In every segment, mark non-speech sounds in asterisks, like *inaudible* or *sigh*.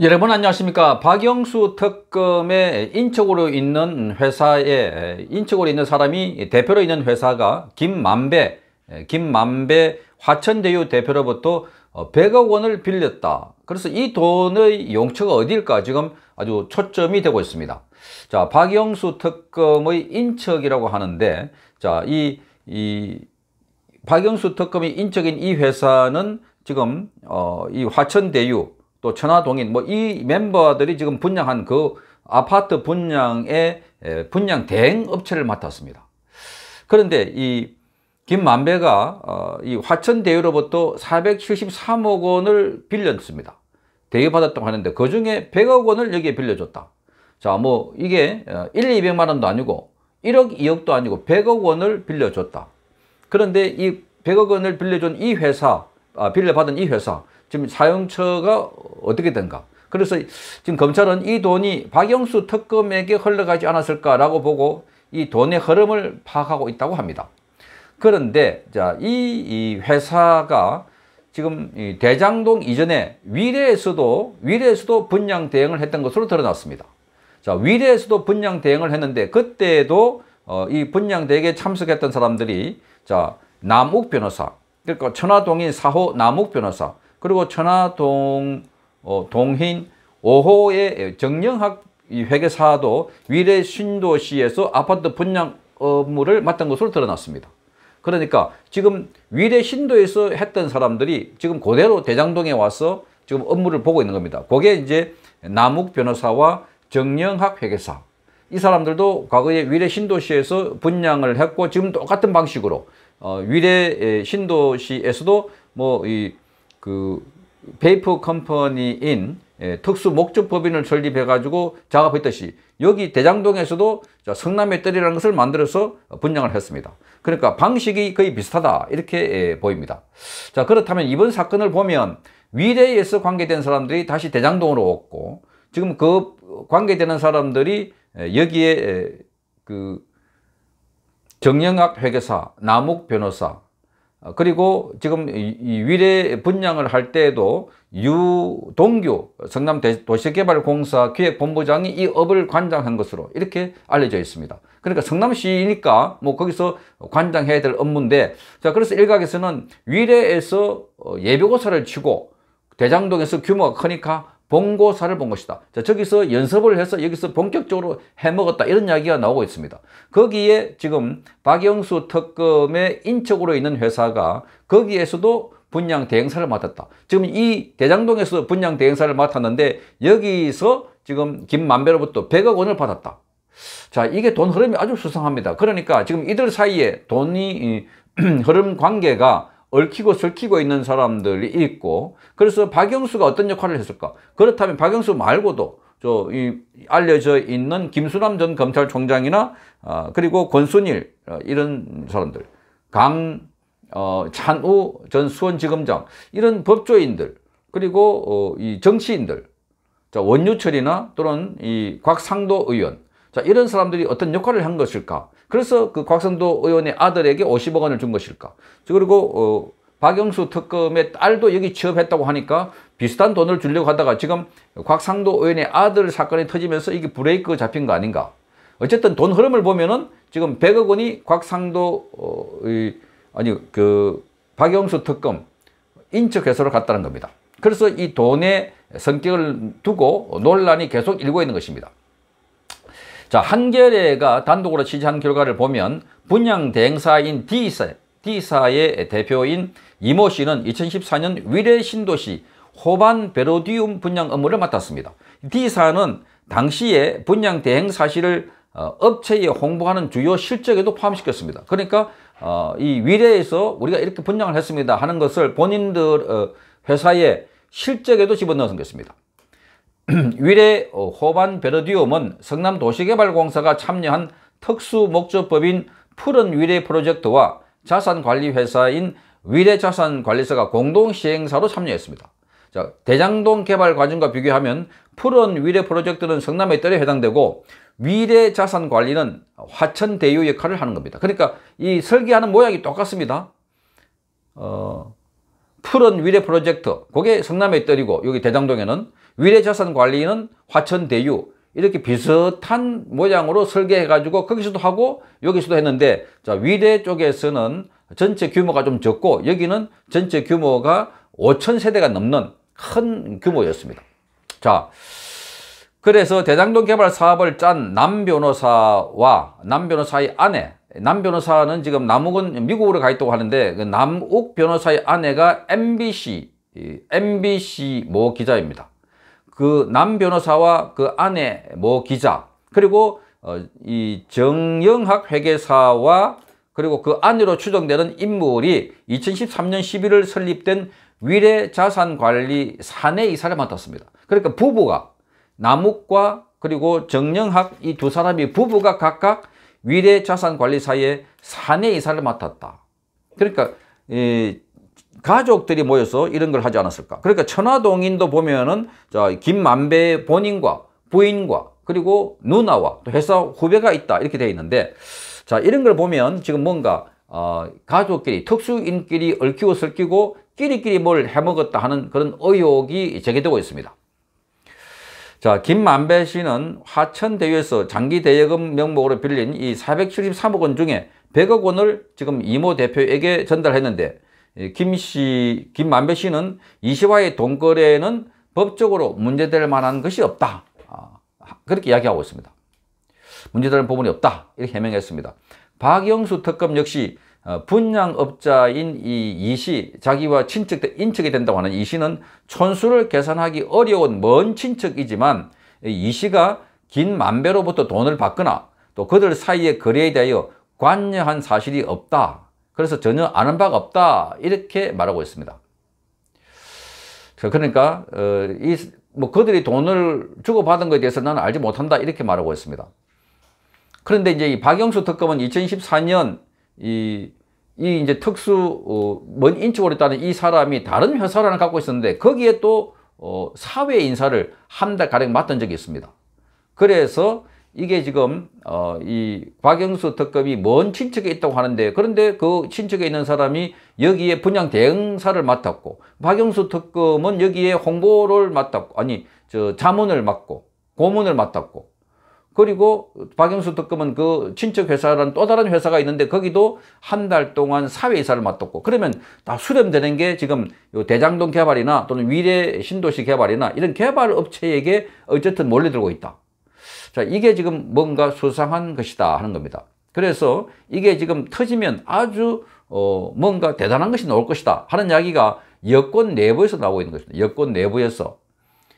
여러분 안녕하십니까 박영수 특검의 인척으로 있는 회사에 인척으로 있는 사람이 대표로 있는 회사가 김만배 김만배 화천대유 대표로부터 100억 어, 원을 빌렸다 그래서 이 돈의 용처가 어디일까 지금 아주 초점이 되고 있습니다 자 박영수 특검의 인척이라고 하는데 자이 이 박영수 특검의 인척인 이 회사는 지금 어, 이 화천대유 또 천화동인 뭐 이 멤버들이 지금 분양한 그 아파트 분양의 분양 대행 업체를 맡았습니다. 그런데 이 김만배가 어, 이 화천대유로부터 473억 원을 빌렸습니다. 대여받았다고 하는데 그 중에 100억 원을 여기에 빌려줬다. 자, 뭐 이게 1, 어, 200만 원도 아니고 1억, 2억도 아니고 100억 원을 빌려줬다. 그런데 이 100억 원을 빌려준 이 회사, 아, 빌려받은 이 회사, 지금 사용처가 어떻게 된가. 그래서 지금 검찰은 이 돈이 박영수 특검에게 흘러가지 않았을까라고 보고 이 돈의 흐름을 파악하고 있다고 합니다. 그런데 자, 이, 이 회사가 지금 대장동 이전에 위례에서도 위례에서도 분양 대행을 했던 것으로 드러났습니다. 자, 위례에서도 분양 대행을 했는데 그때도 어, 이 분양 대행에 참석했던 사람들이 자, 남욱 변호사 그러니까 천화동인 사호 남욱 변호사 그리고 천하동 어, 동인 i 5호의 정령학 회계사도 위례 신도시에서 아파트 분양 업무를 맡은 것으로 드러났습니다. 그러니까 지금 위례 신도에서 했던 사람들이 지금 그대로 대장동에 와서 지금 업무를 보고 있는 겁니다. 그게 이제 남욱 변호사와 정영학 회계사 이 사람들도 과거에 위례 신도시에서 분양을 했고 지금 똑같은 방식으로 어, 위례 신도시에서도 뭐이 그 베이프 컴퍼니인 예, 특수 목적법인을 설립해 가지고 작업했듯이 여기 대장동에서도 성남의 뜰이라는 것을 만들어서 분양을 했습니다. 그러니까 방식이 거의 비슷하다 이렇게 예, 보입니다. 자 그렇다면 이번 사건을 보면 위례에서 관계된 사람들이 다시 대장동으로 왔고 지금 그 관계되는 사람들이 예, 여기에 예, 그 정영학 회계사, 남욱 변호사, 어, 그리고 지금 이 위례 분양을 할 때에도 유동규 성남도시개발공사 기획본부장이 이 업을 관장한 것으로 이렇게 알려져 있습니다. 그러니까 성남시니까 뭐 거기서 관장해야 될 업무인데 자 그래서 일각에서는 위례에서 어, 예비고사를 치고 대장동에서 규모가 크니까 봉고사를 본 것이다. 자, 저기서 연습을 해서 여기서 본격적으로 해먹었다. 이런 이야기가 나오고 있습니다. 거기에 지금 박영수 특검의 인척으로 있는 회사가 거기에서도 분양 대행사를 맡았다. 지금 이 대장동에서 분양 대행사를 맡았는데 여기서 지금 김만배로부터 100억 원을 받았다. 자, 이게 돈 흐름이 아주 수상합니다. 그러니까 지금 이들 사이에 돈이 *clears throat* 흐름 관계가 얽히고 설키고 있는 사람들이 있고 그래서 박영수가 어떤 역할을 했을까? 그렇다면 박영수 말고도 저 이 알려져 있는 김수남 전 검찰총장이나 어, 그리고 권순일 어, 이런 사람들 강 어, 찬우 전 수원지검장 이런 법조인들 그리고 어, 이 정치인들 자, 원유철이나 또는 이 곽상도 의원 자, 이런 사람들이 어떤 역할을 한 것일까? 그래서 그곽상도 의원의 아들에게 50억 원을 준 것일까? 그리고 어, 박영수 특검의 딸도 여기 취업했다고 하니까 비슷한 돈을 주려고 하다가 지금 곽상도 의원의 아들 사건이 터지면서 이게 브레이크 가 잡힌 거 아닌가? 어쨌든 돈 흐름을 보면은 지금 100억 원이 곽상도 어, 아니 그 박영수 특검 인적 회수로 갔다는 겁니다. 그래서 이 돈의 성격을 두고 논란이 계속 일고 있는 것입니다. 자, 한겨레가 단독으로 취재한 결과를 보면 분양 대행사인 D사, D사의 대표인 이모 씨는 2014년 위례 신도시 호반 베로디움 분양 업무를 맡았습니다. D사는 당시에 분양 대행 사실을 어, 업체에 홍보하는 주요 실적에도 포함시켰습니다. 그러니까 어, 이 위례에서 우리가 이렇게 분양을 했습니다 하는 것을 본인들 어, 회사의 실적에도 집어넣은 것입니다. *clears throat* 위례 어, 호반 베르디움은 성남도시개발공사가 참여한 특수목적법인 푸른 위례 프로젝트와 자산관리회사인 위례자산관리사가 공동시행사로 참여했습니다. 자, 대장동 개발 과정과 비교하면 푸른 위례 프로젝트는 성남의 뜰에 해당되고 위례 자산관리는 화천대유 역할을 하는 겁니다. 그러니까 이 설계하는 모양이 똑같습니다. 어, 푸른 위례 프로젝트 그게 성남에 떨더리고 여기 대장동에는 위례 자산관리는 화천대유 이렇게 비슷한 모양으로 설계해 가지고 거기서도 하고 여기서도 했는데 자 위례 쪽에서는 전체 규모가 좀 적고 여기는 전체 규모가 5천 세대가 넘는 큰 규모였습니다 자 그래서 대장동 개발 사업을 짠 남 변호사와 남 변호사의 아내 남 변호사는 지금 남욱은 미국으로 가 있다고 하는데 그 남욱 변호사의 아내가 MBC MBC 모 기자입니다. 그 남 변호사와 그 아내 모 기자 그리고 어, 이 정영학 회계사와 그리고 그 안으로 추정되는 인물이 2013년 11월 설립된 위례자산관리 사내 이사를 맡았습니다. 그러니까 부부가 남욱과 그리고 정영학 이 두 사람이 부부가 각각 위례 자산관리사의 사내 이사를 맡았다. 그러니까 이 가족들이 모여서 이런 걸 하지 않았을까. 그러니까 천화동인도 보면은 김만배 본인과 부인과 그리고 누나와 또 회사 후배가 있다 이렇게 되어 있는데 자 이런 걸 보면 지금 뭔가 어, 가족끼리 특수인끼리 얽히고 설키고 끼리끼리 뭘 해먹었다 하는 그런 의혹이 제기되고 있습니다. 자, 김만배 씨는 화천대유에서 장기대여금 명목으로 빌린 이 473억 원 중에 100억 원을 지금 이모 대표에게 전달했는데 김 씨, 김만배 씨는 이 씨와의 돈거래는 에 법적으로 문제될 만한 것이 없다. 아, 그렇게 이야기하고 있습니다. 문제될 부분이 없다. 이렇게 해명했습니다. 박영수 특검 역시 어, 분양업자인 이 이씨, 자기와 친척, 인척이 된다고 하는 이씨는 촌수를 계산하기 어려운 먼 친척이지만 이씨가 긴 만배로부터 돈을 받거나 또 그들 사이의 거래에 대하여 관여한 사실이 없다. 그래서 전혀 아는 바가 없다. 이렇게 말하고 있습니다. 그러니까 어, 이, 뭐 그들이 돈을 주고받은 것에 대해서 나는 알지 못한다. 이렇게 말하고 있습니다. 그런데 이제 이 박영수 특검은 2014년 이, 이 이제 특수, 어, 먼 인척으로 있다는 이 사람이 다른 회사를 갖고 있었는데 거기에 또 어, 사회 인사를 한 달가량 맡은 적이 있습니다. 그래서 이게 지금 어, 이 곽영수 특검이 먼 친척에 있다고 하는데 그런데 그 친척에 있는 사람이 여기에 분양 대행사를 맡았고 박영수 특검은 여기에 홍보를 맡았고 아니 저 자문을 맡고 고문을 맡았고 그리고 박영수 특검은 그 친척회사라는 또 다른 회사가 있는데 거기도 한 달 동안 사회이사를 맡았고 그러면 다 수렴되는 게 지금 대장동 개발이나 또는 위례 신도시 개발이나 이런 개발업체에게 어쨌든 몰려들고 있다. 자 이게 지금 뭔가 수상한 것이다 하는 겁니다. 그래서 이게 지금 터지면 아주 어 뭔가 대단한 것이 나올 것이다 하는 이야기가 여권 내부에서 나오고 있는 것입니다. 여권 내부에서.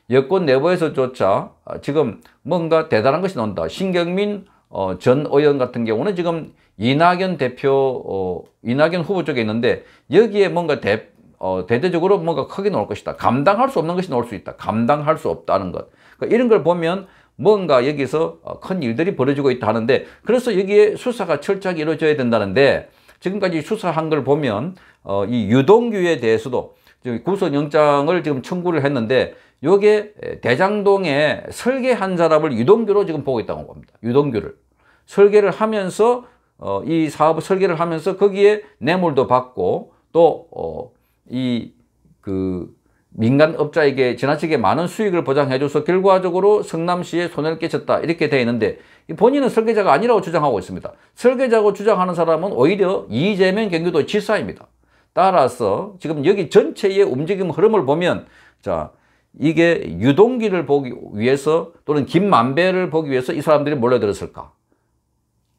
여권 내부에서조차 어, 지금 뭔가 대단한 것이 나온다. 신경민 어, 전 의원 같은 경우는 지금 이낙연 대표, 어, 이낙연 후보 쪽에 있는데 여기에 뭔가 대, 어, 대대적으로 뭔가 크게 나올 것이다. 감당할 수 없는 것이 나올 수 있다. 감당할 수 없다는 것. 그러니까 이런 걸 보면 뭔가 여기서 큰 일들이 벌어지고 있다 하는데 그래서 여기에 수사가 철저하게 이루어져야 된다는데 지금까지 수사한 걸 보면 어, 이 유동규에 대해서도 구속영장을 지금 청구를 했는데 요게 대장동에 설계한 사람을 유동규로 지금 보고 있다고 봅니다. 유동규를. 설계를 하면서 어, 이 사업 설계를 하면서 거기에 뇌물도 받고 또 이그 어, 민간 업자에게 지나치게 많은 수익을 보장해줘서 결과적으로 성남시에 손해를 끼쳤다 이렇게 돼 있는데 본인은 설계자가 아니라고 주장하고 있습니다. 설계자고 주장하는 사람은 오히려 이재명 경기도 지사입니다. 따라서 지금 여기 전체의 움직임 흐름을 보면 자 이게 유동기를 보기 위해서 또는 김만배를 보기 위해서 이 사람들이 몰려들었을까?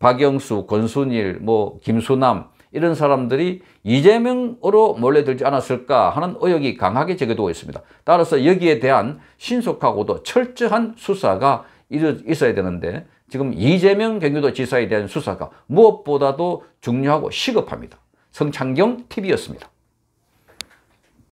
박영수, 권순일, 뭐 김수남 이런 사람들이 이재명으로 몰려들지 않았을까 하는 의혹이 강하게 제기되고 있습니다. 따라서 여기에 대한 신속하고도 철저한 수사가 있어야 되는데 지금 이재명 경기도 지사에 대한 수사가 무엇보다도 중요하고 시급합니다. 성창경 TV였습니다.